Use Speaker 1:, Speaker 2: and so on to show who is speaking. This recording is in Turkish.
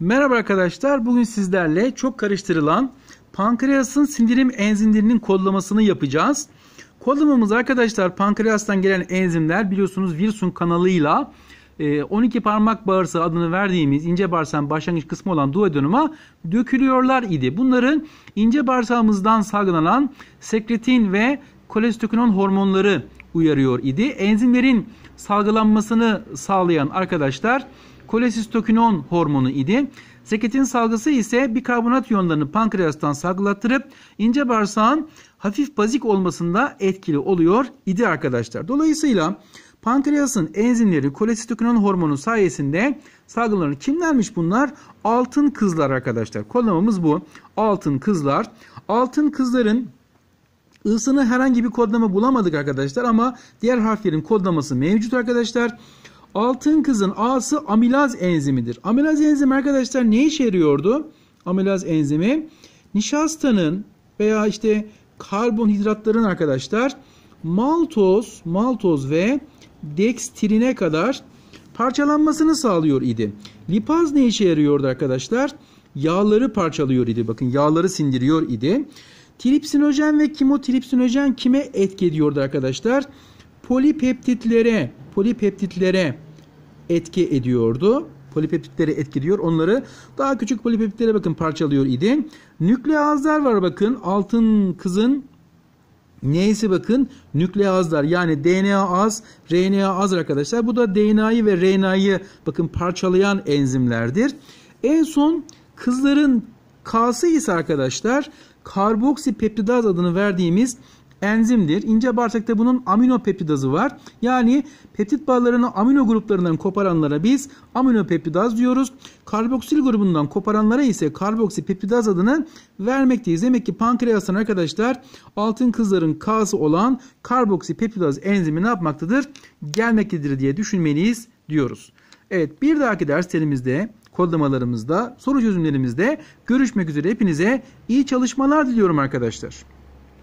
Speaker 1: Merhaba arkadaşlar. Bugün sizlerle çok karıştırılan pankreasın sindirim enzimlerinin kodlamasını yapacağız. Kodlamamız arkadaşlar pankreastan gelen enzimler biliyorsunuz Wilson kanalıyla 12 e, parmak bağırsağı adını verdiğimiz ince bağırsağın başlangıç kısmı olan duodenuma dökülüyorlar idi. Bunların ince bağırsağımızdan salgılanan sekretin ve kolestokrinon hormonları uyarıyor idi. Enzimlerin salgılanmasını sağlayan arkadaşlar kolesistokinon hormonu idi. Seketin salgısı ise bikarbonat iyonlarını pankreastan salgılattırıp ince bağırsağın hafif bazik olmasında etkili oluyor idi arkadaşlar. Dolayısıyla Pankreasın enzimleri kolesistokinon hormonu sayesinde salgılanır. Kimlermiş bunlar? Altın kızlar arkadaşlar. Kodlamamız bu. Altın kızlar. Altın kızların ısını herhangi bir kodlama bulamadık arkadaşlar ama diğer harflerin kodlaması mevcut arkadaşlar. Altın kızın A'sı amilaz enzimidir. Amilaz enzimi arkadaşlar ne işe yarıyordu? Amilaz enzimi nişastanın veya işte karbonhidratların arkadaşlar maltoz, maltoz ve dekstrine kadar parçalanmasını sağlıyor idi. Lipaz ne işe yarıyordu arkadaşlar? Yağları parçalıyor idi. Bakın yağları sindiriyor idi. Tripsinojen ve kimotripsinojen kime etki ediyordu arkadaşlar? polipeptitlere polipeptitlere etki ediyordu. Polipeptitlere etki ediyor. Onları daha küçük polipeptitlere bakın parçalıyor idi. Nükleazlar var bakın. Altın kızın Neyse bakın nükleazlar yani DNA az, RNA az arkadaşlar. Bu da DNA'yı ve RNA'yı bakın parçalayan enzimlerdir. En son kızların K'sı ise arkadaşlar karboksipeptidaz adını verdiğimiz enzimdir. İnce bağırsakta bunun aminopeptidazı var. Yani peptit bağlarını amino gruplarından koparanlara biz aminopeptidaz diyoruz. Karboksil grubundan koparanlara ise karboksipeptidaz adını vermekteyiz. Demek ki pankreasın arkadaşlar altın kızların K'sı olan karboksipeptidaz enzimi ne yapmaktadır? Gelmektedir diye düşünmeliyiz diyoruz. Evet bir dahaki derslerimizde kodlamalarımızda soru çözümlerimizde görüşmek üzere hepinize iyi çalışmalar diliyorum arkadaşlar.